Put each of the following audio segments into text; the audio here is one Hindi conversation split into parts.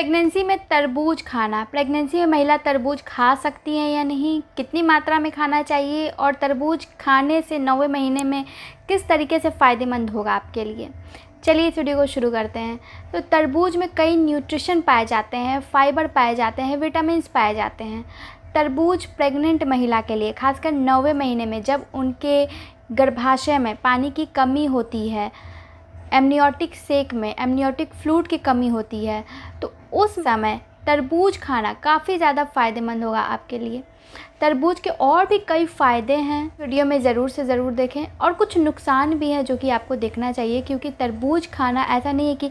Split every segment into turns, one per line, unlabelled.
प्रेगनेंसी में तरबूज खाना प्रेगनेंसी में महिला तरबूज खा सकती हैं या नहीं कितनी मात्रा में खाना चाहिए और तरबूज खाने से नौवे महीने में किस तरीके से फ़ायदेमंद होगा आपके लिए चलिए इस वीडियो को शुरू करते हैं तो तरबूज में कई न्यूट्रिशन पाए जाते हैं फाइबर पाए जाते हैं विटामिन पाए जाते हैं तरबूज प्रेग्नेंट महिला के लिए खासकर नौवे महीने में जब उनके गर्भाशय में पानी की कमी होती है एमनियोटिक सेक में एमनियोटिक फ्लूड की कमी होती है तो उस समय तरबूज खाना काफ़ी ज़्यादा फ़ायदेमंद होगा आपके लिए तरबूज के और भी कई फ़ायदे हैं वीडियो में ज़रूर से ज़रूर देखें और कुछ नुकसान भी हैं जो कि आपको देखना चाहिए क्योंकि तरबूज खाना ऐसा नहीं है कि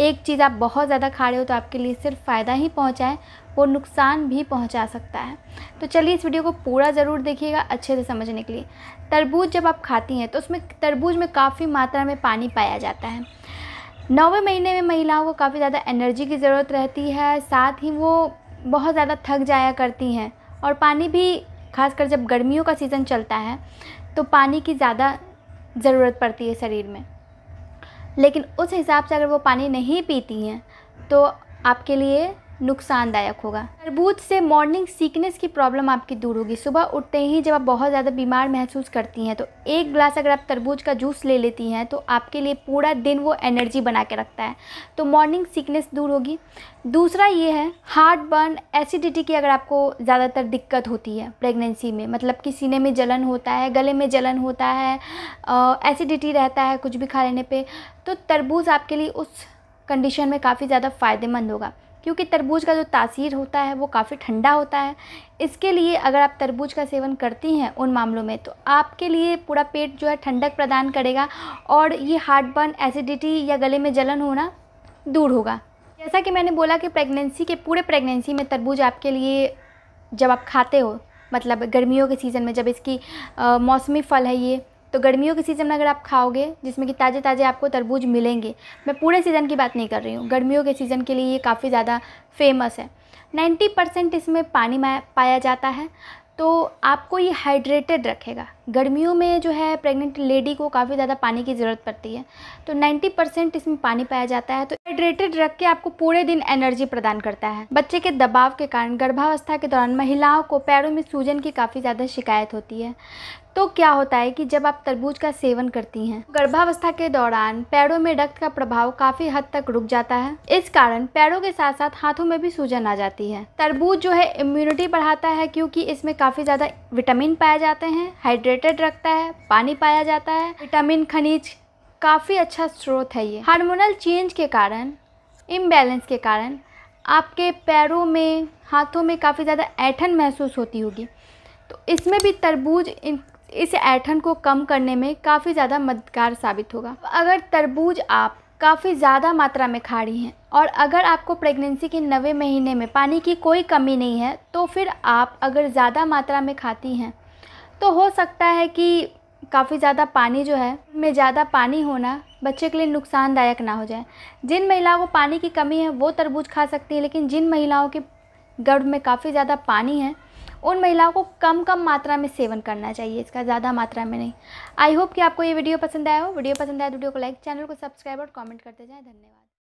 एक चीज़ आप बहुत ज़्यादा खा रहे हो तो आपके लिए सिर्फ फ़ायदा ही पहुँचाए वो नुकसान भी पहुँचा सकता है तो चलिए इस वीडियो को पूरा ज़रूर देखिएगा अच्छे से समझने के लिए तरबूज जब आप खाती हैं तो उसमें तरबूज में काफ़ी मात्रा में पानी पाया जाता है नौवें महीने में महिलाओं को काफ़ी ज़्यादा एनर्जी की ज़रूरत रहती है साथ ही वो बहुत ज़्यादा थक जाया करती हैं और पानी भी खासकर जब गर्मियों का सीज़न चलता है तो पानी की ज़्यादा ज़रूरत पड़ती है शरीर में लेकिन उस हिसाब से अगर वो पानी नहीं पीती हैं तो आपके लिए नुकसानदायक होगा तरबूज से मॉर्निंग सीकनेस की प्रॉब्लम आपकी दूर होगी सुबह उठते ही जब आप बहुत ज़्यादा बीमार महसूस करती हैं तो एक गिलास अगर आप तरबूज का जूस ले लेती हैं तो आपके लिए पूरा दिन वो एनर्जी बना के रखता है तो मॉर्निंग सीकनेस दूर होगी दूसरा ये है हार्ट बर्न एसिडिटी की अगर आपको ज़्यादातर दिक्कत होती है प्रेगनेंसी में मतलब कि सीने में जलन होता है गले में जलन होता है एसिडिटी रहता है कुछ भी खा लेने पर तो तरबूज आपके लिए उस कंडीशन में काफ़ी ज़्यादा फ़ायदेमंद होगा क्योंकि तरबूज का जो तासीर होता है वो काफ़ी ठंडा होता है इसके लिए अगर आप तरबूज का सेवन करती हैं उन मामलों में तो आपके लिए पूरा पेट जो है ठंडक प्रदान करेगा और ये हार्ट बर्न एसिडिटी या गले में जलन होना दूर होगा जैसा कि मैंने बोला कि प्रेगनेंसी के पूरे प्रेगनेंसी में तरबूज आपके लिए जब आप खाते हो मतलब गर्मियों के सीज़न में जब इसकी मौसमी फल है ये तो गर्मियों के सीज़न में अगर आप खाओगे जिसमें कि ताज़े ताज़े आपको तरबूज मिलेंगे मैं पूरे सीज़न की बात नहीं कर रही हूँ गर्मियों के सीज़न के लिए ये काफ़ी ज़्यादा फेमस है 90 परसेंट इसमें पानी पाया जाता है तो आपको ये हाइड्रेटेड रखेगा गर्मियों में जो है प्रेग्नेंट लेडी को काफ़ी ज़्यादा पानी की ज़रूरत पड़ती है तो 90 परसेंट इसमें पानी पाया जाता है तो हाइड्रेटेड रख के आपको पूरे दिन एनर्जी प्रदान करता है बच्चे के दबाव के कारण गर्भावस्था के दौरान महिलाओं को पैरों में सूजन की काफ़ी ज़्यादा शिकायत होती है तो क्या होता है कि जब आप तरबूज का सेवन करती हैं गर्भावस्था के दौरान पैरों में रक्त का प्रभाव काफ़ी हद तक रुक जाता है इस कारण पैरों के साथ साथ हाथों में भी सूजन आ जाती है तरबूज जो है इम्यूनिटी बढ़ाता है क्योंकि इसमें काफ़ी ज़्यादा विटामिन पाए जाते हैं हाइड्रेट हाइड्रेटेड रखता है पानी पाया जाता है विटामिन खनिज काफ़ी अच्छा स्रोत है ये हार्मोनल चेंज के कारण इम्बैलेंस के कारण आपके पैरों में हाथों में काफ़ी ज़्यादा ऐठन महसूस होती होगी तो इसमें भी तरबूज इस ऐठन को कम करने में काफ़ी ज़्यादा मददगार साबित होगा अगर तरबूज आप काफ़ी ज़्यादा मात्रा में खा रही हैं और अगर आपको प्रेगनेंसी के नवे महीने में पानी की कोई कमी नहीं है तो फिर आप अगर ज़्यादा मात्रा में खाती हैं तो हो सकता है कि काफ़ी ज़्यादा पानी जो है में ज़्यादा पानी होना बच्चे के लिए नुकसानदायक ना हो जाए जिन महिलाओं को पानी की कमी है वो तरबूज खा सकती है लेकिन जिन महिलाओं के गर्भ में काफ़ी ज़्यादा पानी है उन महिलाओं को कम कम मात्रा में सेवन करना चाहिए इसका ज़्यादा मात्रा में नहीं आई होप कि आपको ये वीडियो पसंद आया हो वीडियो पसंद आया तो वीडियो को लाइक चैनल को सब्सक्राइब और कमेंट करते जाएँ धन्यवाद